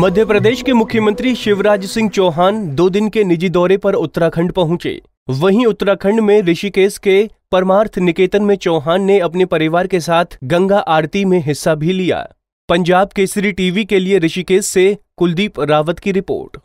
मध्य प्रदेश के मुख्यमंत्री शिवराज सिंह चौहान दो दिन के निजी दौरे पर उत्तराखंड पहुंचे वहीं उत्तराखंड में ऋषिकेश के परमार्थ निकेतन में चौहान ने अपने परिवार के साथ गंगा आरती में हिस्सा भी लिया पंजाब केसरी टीवी के लिए ऋषिकेश से कुलदीप रावत की रिपोर्ट